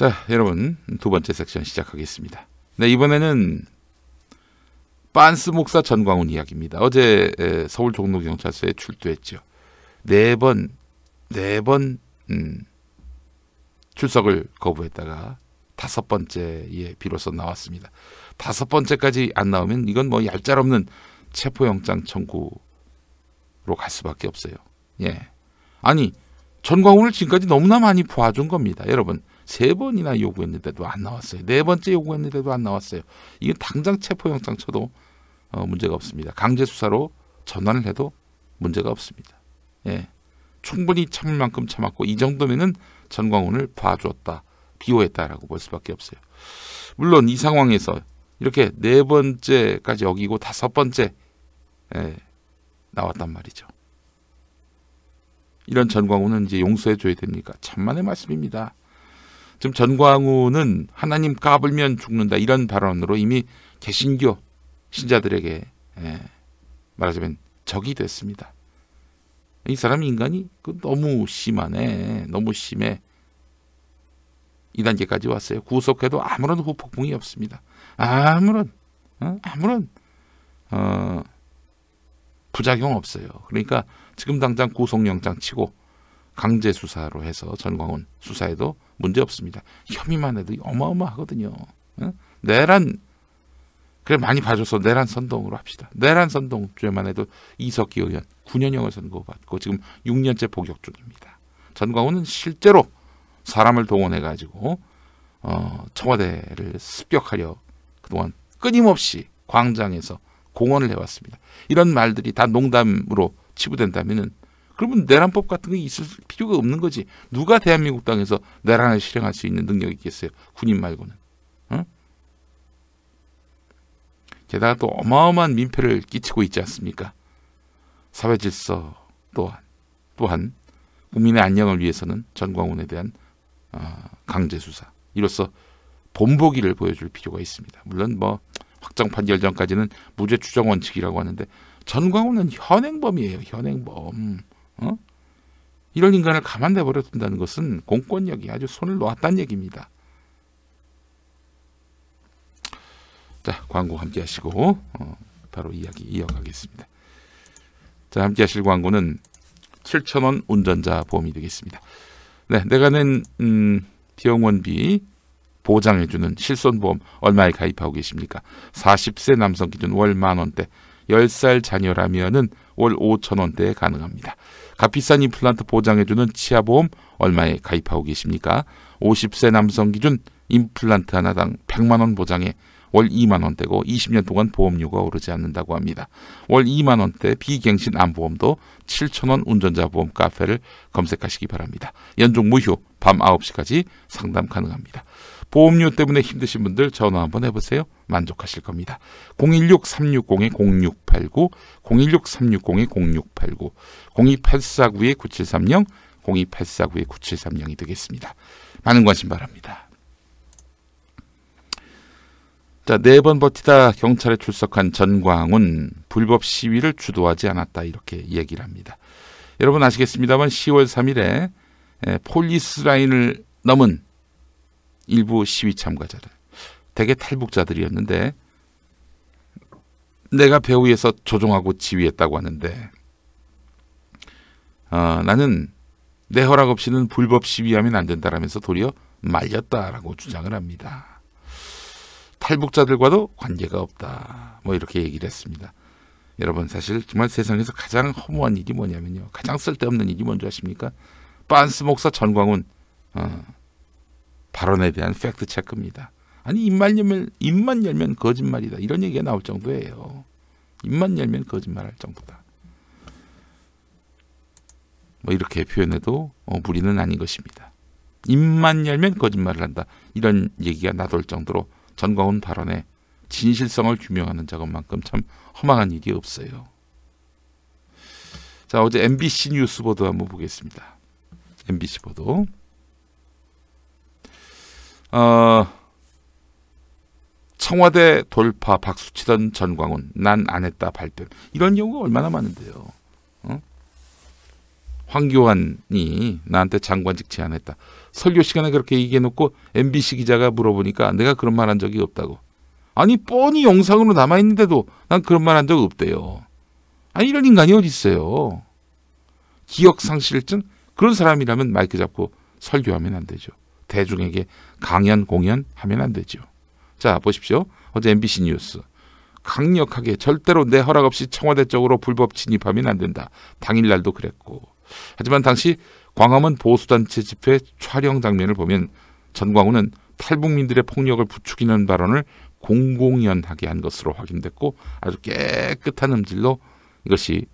자, 여러분 두 번째 섹션 시작하겠습니다. 네, 이번에는 빤스 목사 전광훈 이야기입니다. 어제 서울 종로경찰서에 출두했죠. 네 번, 네번 음, 출석을 거부했다가 다섯 번째에 비로소 나왔습니다. 다섯 번째까지 안 나오면 이건 뭐 얄짤없는 체포영장 청구로 갈 수밖에 없어요. 예, 아니 전광훈을 지금까지 너무나 많이 보아준 겁니다. 여러분 세 번이나 요구했는데도 안 나왔어요. 네 번째 요구했는데도 안 나왔어요. 이건 당장 체포영장 쳐도 어, 문제가 없습니다. 강제수사로 전환을 해도 문제가 없습니다. 예. 충분히 참을 만큼 참았고 이 정도면은 전광훈을 봐주었다, 비호했다라고 볼 수밖에 없어요. 물론 이 상황에서 이렇게 네 번째까지 여기고 다섯 번째 예, 나왔단 말이죠. 이런 전광훈은 이제 용서해 줘야 됩니까? 천만의 말씀입니다. 지금 전광훈은 하나님 까불면 죽는다 이런 발언으로 이미 개신교 신자들에게 예, 말하자면 적이 됐습니다. 이 사람 인간이 그 너무 심하네. 너무 심해. 이 단계까지 왔어요. 구속해도 아무런 후폭풍이 없습니다. 아무런 어? 아무런 어, 부작용 없어요. 그러니까 지금 당장 구속영장 치고 강제 수사로 해서 전광훈 수사에도 문제 없습니다. 혐의만 해도 어마어마하거든요. 응? 어? 내란 그래 많이 봐줘서 내란 선동으로 합시다. 내란 선동 죄만 해도 이석기 의원 9년형을 선고받고 지금 6년째 복역 중입니다. 전광훈은 실제로 사람을 동원해 가지고 어, 청와대를 습격하려 그동안 끊임없이 광장에서 공언을 해왔습니다. 이런 말들이 다 농담으로 치부된다면은 그러면 내란법 같은 게 있을 필요가 없는 거지. 누가 대한민국 땅에서 내란을 실행할 수 있는 능력이 있겠어요? 군인 말고는. 응? 어? 게다가 또 어마어마한 민폐를 끼치고 있지 않습니까? 사회 질서 또한 또한 국민의 안녕을 위해서는 전광훈에 대한 어, 강제 수사 이로써 본보기를 보여줄 필요가 있습니다. 물론 뭐 확정 판결 전까지는 무죄 추정 원칙이라고 하는데 전광훈은 현행범이에요. 현행범. 어? 이런 인간을 가만내 버려둔다는 것은 공권력이 아주 손을 놓았다는 얘기입니다. 자, 광고 함께 하시고 어, 바로 이야기 이어가겠습니다. 자, 함께 하실 광고는 7 0원 운전자 보험이 되겠습니다. 네, 내가 낸 음, 비 원비 보장해주는 실손보험 얼마에 가입하고 계십니까? 40세 남성 기준 월 만원대 10살 자녀라면은 월 5천 원대에 가능합니다. 값비싼 임플란트 보장해주는 치아보험 얼마에 가입하고 계십니까? 50세 남성 기준 임플란트 하나당 100만 원 보장에 월 2만 원대고 20년 동안 보험료가 오르지 않는다고 합니다. 월 2만 원대 비갱신 암보험도 7천 원 운전자 보험 카페를 검색하시기 바랍니다. 연중 무휴 밤 9시까지 상담 가능합니다. 보험료 때문에 힘드신 분들 전화 한번 해보세요. 만족하실 겁니다. 016-360-0689, 016-360-0689, 02849-9730, 02849-9730이 되겠습니다. 많은 관심 바랍니다. 자, 네 번 버티다 경찰에 출석한 전광훈 불법 시위를 주도하지 않았다 이렇게 얘기를 합니다. 여러분 아시겠습니다만 10월 3일에 폴리스 라인을 넘은 일부 시위 참가자들 대개 탈북자들이었는데 내가 배후에서 조종하고 지휘했다고 하는데 어, 나는 내 허락 없이는 불법 시위하면 안 된다라면서 도리어 말렸다라고 주장을 합니다. 탈북자들과도 관계가 없다. 뭐 이렇게 얘기를 했습니다. 여러분 사실 정말 세상에서 가장 허무한 일이 뭐냐면요. 가장 쓸데없는 일이 뭔지 아십니까? 빤스 목사 전광훈 어, 발언에 대한 팩트 체크입니다. 아니 입만 열면 입만 열면 거짓말이다 이런 얘기가 나올 정도예요. 입만 열면 거짓말할 정도다. 뭐 이렇게 표현해도 어, 무리는 아닌 것입니다. 입만 열면 거짓말을 한다 이런 얘기가 나돌 정도로 전광훈 발언에 진실성을 규명하는 작업만큼 참 허망한 일이 없어요. 자 어제 MBC 뉴스 보도 한번 보겠습니다. MBC 보도. 어, 청와대 돌파 박수치던 전광훈 난 안 했다 발등 이런 경우가 얼마나 많은데요. 어? 황교안이 나한테 장관직 제안했다. 설교 시간에 그렇게 얘기해놓고 MBC 기자가 물어보니까 내가 그런 말 한 적이 없다고. 아니 뻔히 영상으로 남아있는데도 난 그런 말 한 적 없대요. 아니 이런 인간이 어디 있어요. 기억상실증? 그런 사람이라면 마이크 잡고 설교하면 안 되죠. 대중에게 강연 공연 하면 안 되죠. 자 보십시오. 어제 MBC 뉴스 강력하게 절대로 내 허락 없이 청와대 쪽으로 불법 진입하면 안 된다. 당일날도 그랬고 하지만 당시 광화문 보수단체 집회 촬영 장면을 보면 전광훈은 탈북민들의 폭력을 부추기는 발언을 공공연하게 한 것으로 확인됐고 아주 깨끗한 음질로 이것이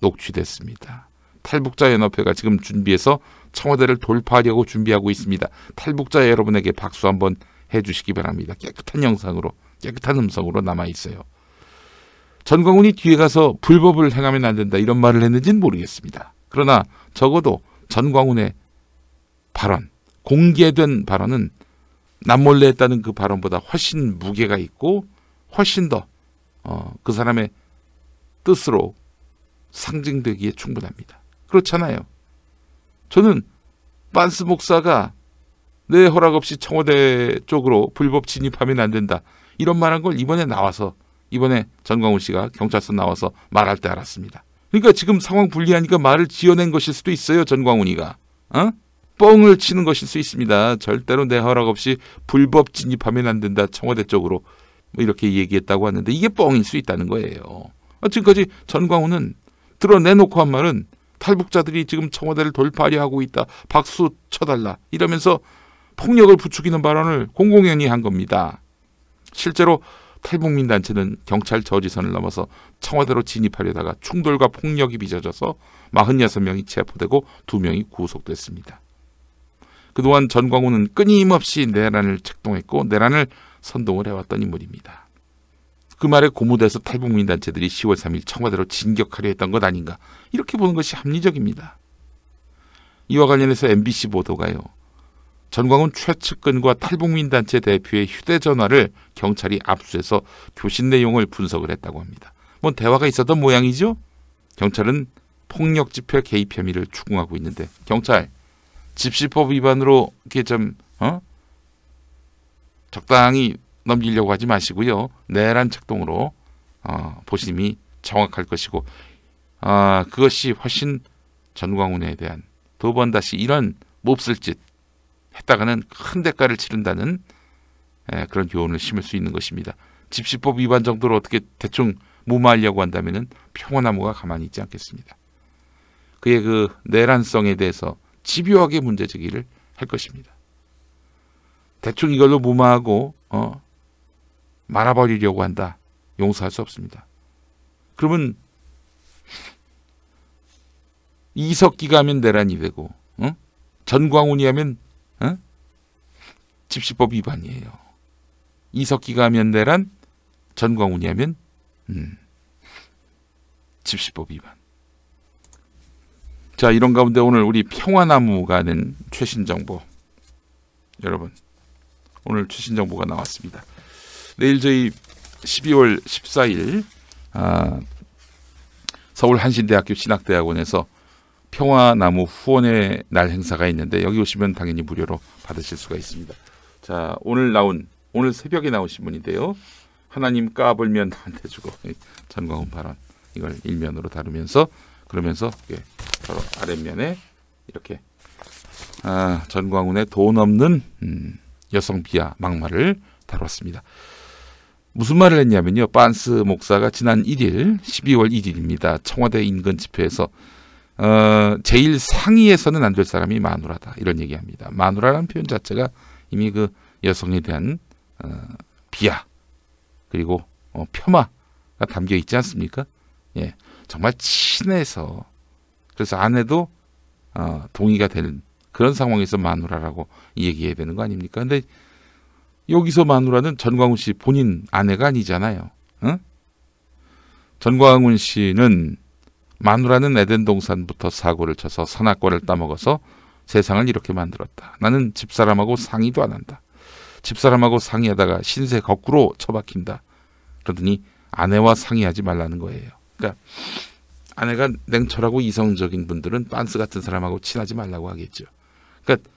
녹취됐습니다. 탈북자연합회가 지금 준비해서 청와대를 돌파하려고 준비하고 있습니다. 탈북자 여러분에게 박수 한번 해주시기 바랍니다. 깨끗한 영상으로 깨끗한 음성으로 남아있어요. 전광훈이 뒤에 가서 불법을 행하면 안 된다 이런 말을 했는지는 모르겠습니다. 그러나 적어도 전광훈의 발언, 공개된 발언은 남몰래 했다는 그 발언보다 훨씬 무게가 있고 훨씬 더그 어, 그 사람의 뜻으로 상징되기에 충분합니다. 그렇잖아요. 저는 반스 목사가 내 허락 없이 청와대 쪽으로 불법 진입하면 안 된다. 이런 말한 걸 이번에 나와서 이번에 전광훈 씨가 경찰서 나와서 말할 때 알았습니다. 그러니까 지금 상황 불리하니까 말을 지어낸 것일 수도 있어요. 전광훈이가. 어? 뻥을 치는 것일 수 있습니다. 절대로 내 허락 없이 불법 진입하면 안 된다. 청와대 쪽으로 뭐 이렇게 얘기했다고 하는데 이게 뻥일 수 있다는 거예요. 지금까지 전광훈은 드러내놓고 한 말은 탈북자들이 지금 청와대를 돌파하려 하고 있다. 박수 쳐달라. 이러면서 폭력을 부추기는 발언을 공공연히 한 겁니다. 실제로 탈북민 단체는 경찰 저지선을 넘어서 청와대로 진입하려다가 충돌과 폭력이 빚어져서 46명이 체포되고 2명이 구속됐습니다. 그동안 전광훈은 끊임없이 내란을 책동했고 내란을 선동을 해왔던 인물입니다. 그 말에 고무돼서 탈북민 단체들이 10월 3일 청와대로 진격하려 했던 것 아닌가 이렇게 보는 것이 합리적입니다. 이와 관련해서 MBC 보도가요. 전광훈 최측근과 탈북민 단체 대표의 휴대전화를 경찰이 압수해서 교신 내용을 분석을 했다고 합니다. 뭐 대화가 있었던 모양이죠? 경찰은 폭력 집회 개입 혐의를 추궁하고 있는데 경찰 집시법 위반으로 이게좀 어? 적당히 넘기려고 하지 마시고요. 내란 책동으로 어, 보심이 정확할 것이고 아, 그것이 훨씬 전광훈에 대한 두 번 다시 이런 몹쓸 짓 했다가는 큰 대가를 치른다는 에, 예, 그런 교훈을 심을 수 있는 것입니다. 집시법 위반 정도로 어떻게 대충 무마하려고 한다면 평화나무가 가만히 있지 않겠습니다. 그의 그 내란성에 대해서 집요하게 문제제기를 할 것입니다. 대충 이걸로 무마하고 어, 말아버리려고 한다. 용서할 수 없습니다. 그러면 이석기가 하면 내란이 되고 어? 전광훈이 하면 어? 집시법 위반이에요. 이석기가 하면 내란, 전광훈이 하면 음, 집시법 위반. 자 이런 가운데 오늘 우리 평화나무가 낸 최신 정보 여러분 오늘 최신 정보가 나왔습니다. 내일 저희 12월 14일 아, 서울 한신대학교 신학대학원에서 평화나무 후원의 날 행사가 있는데 여기 오시면 당연히 무료로 받으실 수가 있습니다. 자 오늘 나온 오늘 새벽에 나오신 분인데요. 하나님 까불면 나한테 주고 전광훈 발언 이걸 일면으로 다루면서 그러면서 예, 바로 아랫면에 이렇게 아, 전광훈의 돈 없는 음, 여성 비하 막말을 다뤘습니다. 무슨 말을 했냐면요. 반스 목사가 지난 1일, 12월 1일입니다. 청와대 인근 집회에서 어, 제일 상위에서는 안 될 사람이 마누라다. 이런 얘기합니다. 마누라라는 표현 자체가 이미 그 여성에 대한 어, 비하 그리고 어, 폄하가 담겨 있지 않습니까? 예, 정말 친해서 그래서 아내도 어, 동의가 되는 그런 상황에서 마누라라고 얘기해야 되는 거 아닙니까? 근데 여기서 마누라는 전광훈 씨 본인 아내가 아니잖아요. 응? 전광훈 씨는 마누라는 에덴 동산부터 사고를 쳐서 산악과를 따먹어서 세상을 이렇게 만들었다. 나는 집사람하고 상의도 안 한다. 집사람하고 상의하다가 신세 거꾸로 처박힌다. 그러더니 아내와 상의하지 말라는 거예요. 그러니까 아내가 냉철하고 이성적인 분들은 빤스 같은 사람하고 친하지 말라고 하겠죠. 그러니까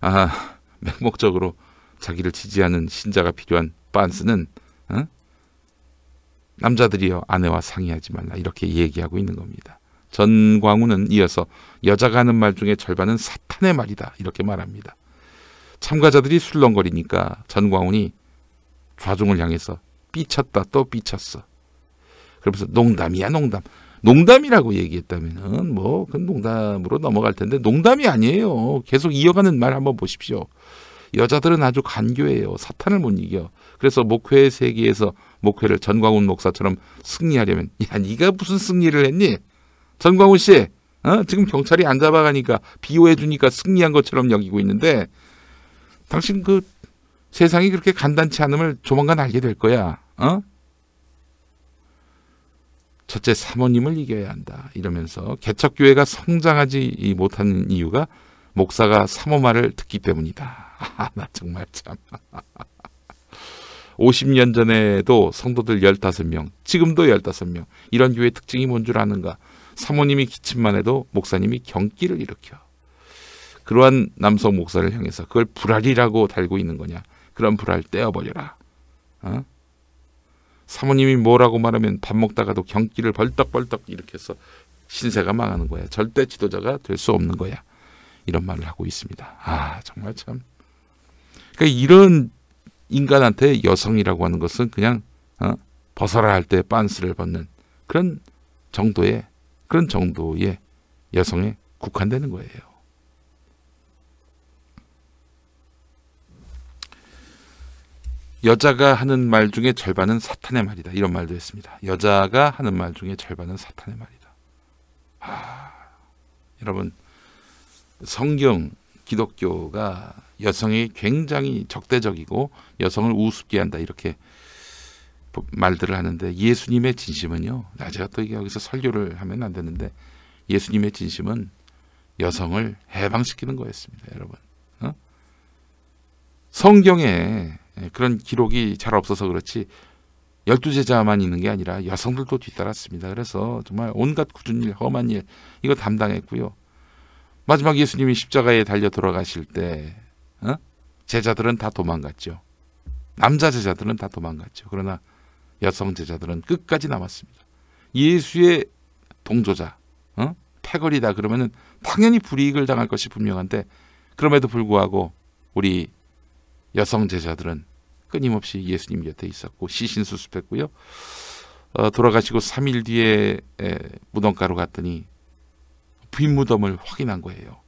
아, 맹목적으로 자기를 지지하는 신자가 필요한 반스는 어? 남자들이여 아내와 상의하지 말라 이렇게 얘기하고 있는 겁니다. 전광훈은 이어서 여자가 하는 말 중에 절반은 사탄의 말이다 이렇게 말합니다. 참가자들이 술렁거리니까 전광훈이 좌중을 향해서 삐쳤다 또 삐쳤어. 그러면서 농담이야 농담. 농담이라고 얘기했다면은 뭐그 농담으로 넘어갈 텐데 농담이 아니에요. 계속 이어가는 말 한번 보십시오. 여자들은 아주 간교해요. 사탄을 못 이겨. 그래서 목회 세계에서 목회를 전광훈 목사처럼 승리하려면 야 네가 무슨 승리를 했니? 전광훈 씨 어? 지금 경찰이 안 잡아가니까 비호해주니까 승리한 것처럼 여기고 있는데 당신 그 세상이 그렇게 간단치 않음을 조만간 알게 될 거야. 어? 첫째 사모님을 이겨야 한다 이러면서 개척교회가 성장하지 못한 이유가 목사가 사모말을 듣기 때문이다. 아, 나 정말 참. 50년 전에도 성도들 15명, 지금도 15명. 이런 교회 특징이 뭔 줄 아는가? 사모님이 기침만 해도 목사님이 경기를 일으켜. 그러한 남성 목사를 향해서 그걸 불알이라고 달고 있는 거냐? 그런 불알 떼어버려라. 어? 사모님이 뭐라고 말하면 밥 먹다가도 경기를 벌떡벌떡 일으켜서 신세가 망하는 거야. 절대 지도자가 될 수 없는 거야. 이런 말을 하고 있습니다. 아 정말 참. 그러니까 이런 인간한테 여성이라고 하는 것은 그냥 어? 벗어라 할 때 빤스를 벗는 그런 정도의 그런 정도의 여성에 국한되는 거예요. 여자가 하는 말 중에 절반은 사탄의 말이다. 이런 말도 했습니다. 여자가 하는 말 중에 절반은 사탄의 말이다. 아, 여러분 성경 기독교가 여성이 굉장히 적대적이고 여성을 우습게 한다 이렇게 말들을 하는데 예수님의 진심은요. 나 제가 또 여기서 설교를 하면 안 되는데 예수님의 진심은 여성을 해방시키는 거였습니다, 여러분. 어? 성경에 그런 기록이 잘 없어서 그렇지 열두 제자만 있는 게 아니라 여성들도 뒤따랐습니다. 그래서 정말 온갖 굳은 일, 험한 일 이거 담당했고요. 마지막 예수님이 십자가에 달려 돌아가실 때 어? 제자들은 다 도망갔죠. 남자 제자들은 다 도망갔죠. 그러나 여성 제자들은 끝까지 남았습니다. 예수의 동조자, 어? 패거리다 그러면 당연히 불이익을 당할 것이 분명한데 그럼에도 불구하고 우리 여성 제자들은 끊임없이 예수님 곁에 있었고 시신수습했고요. 어, 돌아가시고 3일 뒤에 무덤가로 갔더니 빈무덤을 확인한 거예요.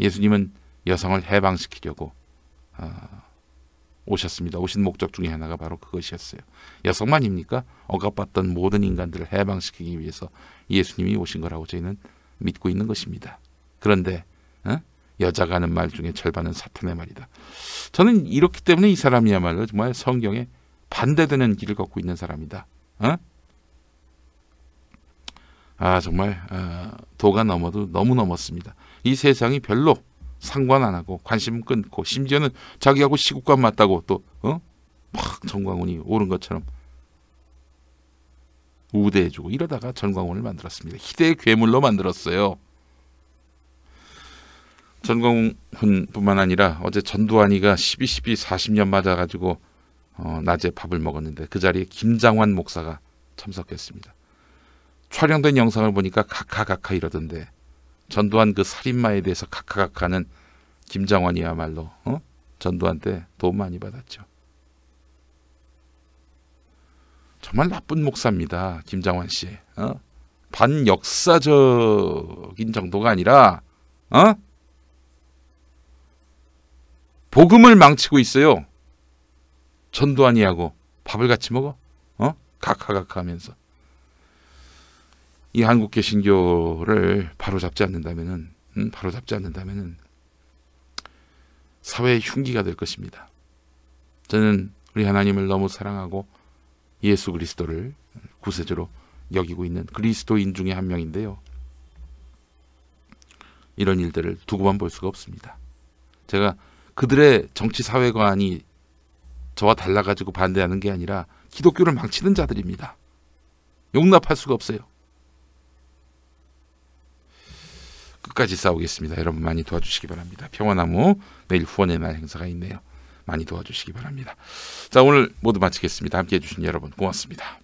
예수님은 여성을 해방시키려고 어, 오셨습니다. 오신 목적 중에 하나가 바로 그것이었어요. 여성만입니까? 억압받던 모든 인간들을 해방시키기 위해서 예수님이 오신 거라고 저희는 믿고 있는 것입니다. 그런데 어? 여자가 하는 말 중에 절반은 사탄의 말이다. 저는 이렇기 때문에 이 사람이야말로 정말 성경에 반대되는 길을 걷고 있는 사람이다. 어? 아 정말 아, 도가 넘어도 너무 넘었습니다. 이 세상이 별로 상관 안 하고 관심 끊고 심지어는 자기하고 시국과 맞다고 또막 어? 전광훈이 오른 것처럼 우대해주고 이러다가 전광훈을 만들었습니다. 희대의 괴물로 만들었어요. 전광훈뿐만 아니라 어제 전두환이가 12.12 40년 맞아가지고 어, 낮에 밥을 먹었는데 그 자리에 김장환 목사가 참석했습니다. 촬영된 영상을 보니까 가카가카 이러던데 전두환 그 살인마에 대해서 가카가카는 김장환이야말로 어? 전두환 때 도움 많이 받았죠. 정말 나쁜 목사입니다. 김장환 씨. 어? 반역사적인 정도가 아니라 어? 복음을 망치고 있어요. 전두환이하고 밥을 같이 먹어? 어? 각하각하 하면서. 이 한국 개신교를 바로 잡지 않는다면은 음, 바로 잡지 않는다면은 사회의 흉기가 될 것입니다. 저는 우리 하나님을 너무 사랑하고 예수 그리스도를 구세주로 여기고 있는 그리스도인 중에 한 명인데요. 이런 일들을 두고만 볼 수가 없습니다. 제가 그들의 정치 사회관이 저와 달라가지고 반대하는 게 아니라 기독교를 망치는 자들입니다. 용납할 수가 없어요. 끝까지 싸우겠습니다. 여러분 많이 도와주시기 바랍니다. 평화나무 내일 후원의 날 행사가 있네요. 많이 도와주시기 바랍니다. 자 오늘 모두 마치겠습니다. 함께해 주신 여러분 고맙습니다.